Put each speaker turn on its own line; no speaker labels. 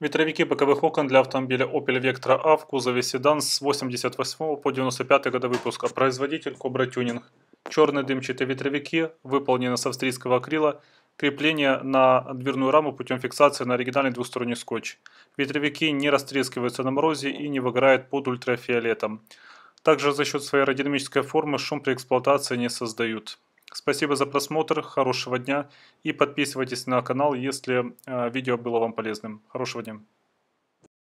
Ветровики боковых окон для автомобиля Opel Vectra A в кузове седан с 88 по 95 года выпуска. Производитель Cobra Tuning. Черные дымчатые ветровики выполнены с австрийского акрила. Крепление на дверную раму путем фиксации на оригинальный двухсторонний скотч. Ветровики не растрескиваются на морозе и не выгорают под ультрафиолетом. Также за счет своей аэродинамической формы шум при эксплуатации не создают. Спасибо за просмотр, хорошего дня и подписывайтесь на канал, если э, видео было вам полезным. Хорошего дня!